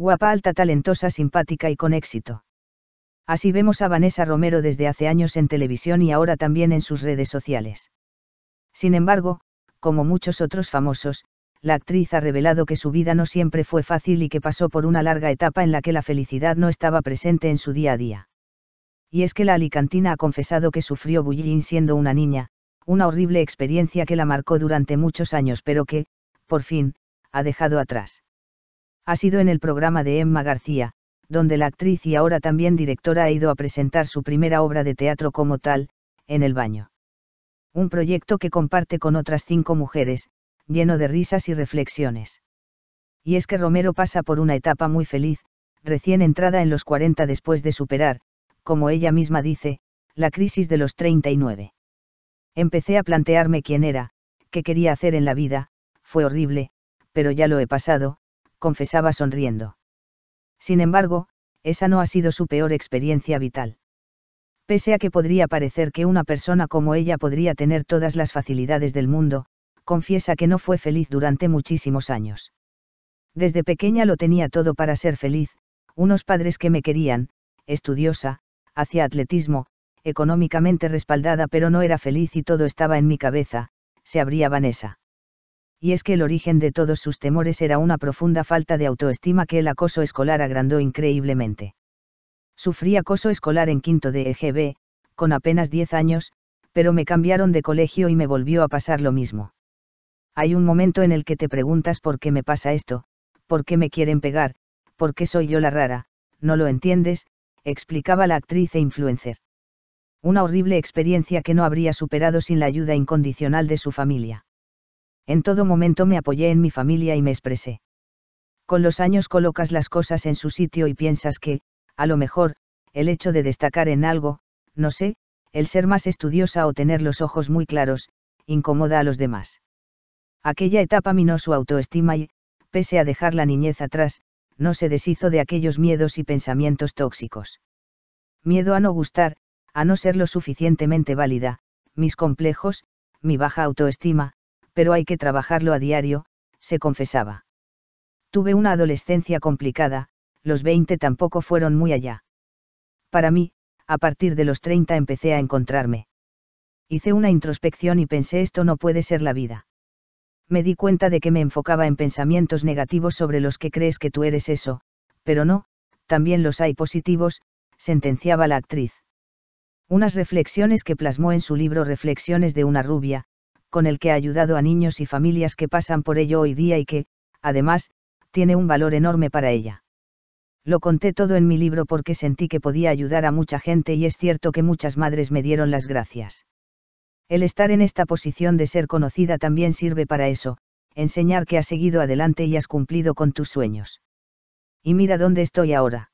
Guapa alta, talentosa, simpática y con éxito. Así vemos a Vanessa Romero desde hace años en televisión y ahora también en sus redes sociales. Sin embargo, como muchos otros famosos, la actriz ha revelado que su vida no siempre fue fácil y que pasó por una larga etapa en la que la felicidad no estaba presente en su día a día. Y es que la alicantina ha confesado que sufrió bullying siendo una niña, una horrible experiencia que la marcó durante muchos años pero que, por fin, ha dejado atrás ha sido en el programa de Emma García, donde la actriz y ahora también directora ha ido a presentar su primera obra de teatro como tal, En el Baño. Un proyecto que comparte con otras cinco mujeres, lleno de risas y reflexiones. Y es que Romero pasa por una etapa muy feliz, recién entrada en los 40 después de superar, como ella misma dice, la crisis de los 39. Empecé a plantearme quién era, qué quería hacer en la vida, fue horrible, pero ya lo he pasado, confesaba sonriendo. Sin embargo, esa no ha sido su peor experiencia vital. Pese a que podría parecer que una persona como ella podría tener todas las facilidades del mundo, confiesa que no fue feliz durante muchísimos años. Desde pequeña lo tenía todo para ser feliz, unos padres que me querían, estudiosa, hacia atletismo, económicamente respaldada pero no era feliz y todo estaba en mi cabeza, se abría Vanessa y es que el origen de todos sus temores era una profunda falta de autoestima que el acoso escolar agrandó increíblemente. Sufrí acoso escolar en quinto de EGB, con apenas 10 años, pero me cambiaron de colegio y me volvió a pasar lo mismo. Hay un momento en el que te preguntas por qué me pasa esto, por qué me quieren pegar, por qué soy yo la rara, no lo entiendes, explicaba la actriz e influencer. Una horrible experiencia que no habría superado sin la ayuda incondicional de su familia en todo momento me apoyé en mi familia y me expresé. Con los años colocas las cosas en su sitio y piensas que, a lo mejor, el hecho de destacar en algo, no sé, el ser más estudiosa o tener los ojos muy claros, incomoda a los demás. Aquella etapa minó su autoestima y, pese a dejar la niñez atrás, no se deshizo de aquellos miedos y pensamientos tóxicos. Miedo a no gustar, a no ser lo suficientemente válida, mis complejos, mi baja autoestima, pero hay que trabajarlo a diario, se confesaba. Tuve una adolescencia complicada, los 20 tampoco fueron muy allá. Para mí, a partir de los 30 empecé a encontrarme. Hice una introspección y pensé esto no puede ser la vida. Me di cuenta de que me enfocaba en pensamientos negativos sobre los que crees que tú eres eso, pero no, también los hay positivos, sentenciaba la actriz. Unas reflexiones que plasmó en su libro Reflexiones de una rubia, con el que ha ayudado a niños y familias que pasan por ello hoy día y que, además, tiene un valor enorme para ella. Lo conté todo en mi libro porque sentí que podía ayudar a mucha gente y es cierto que muchas madres me dieron las gracias. El estar en esta posición de ser conocida también sirve para eso, enseñar que has seguido adelante y has cumplido con tus sueños. Y mira dónde estoy ahora.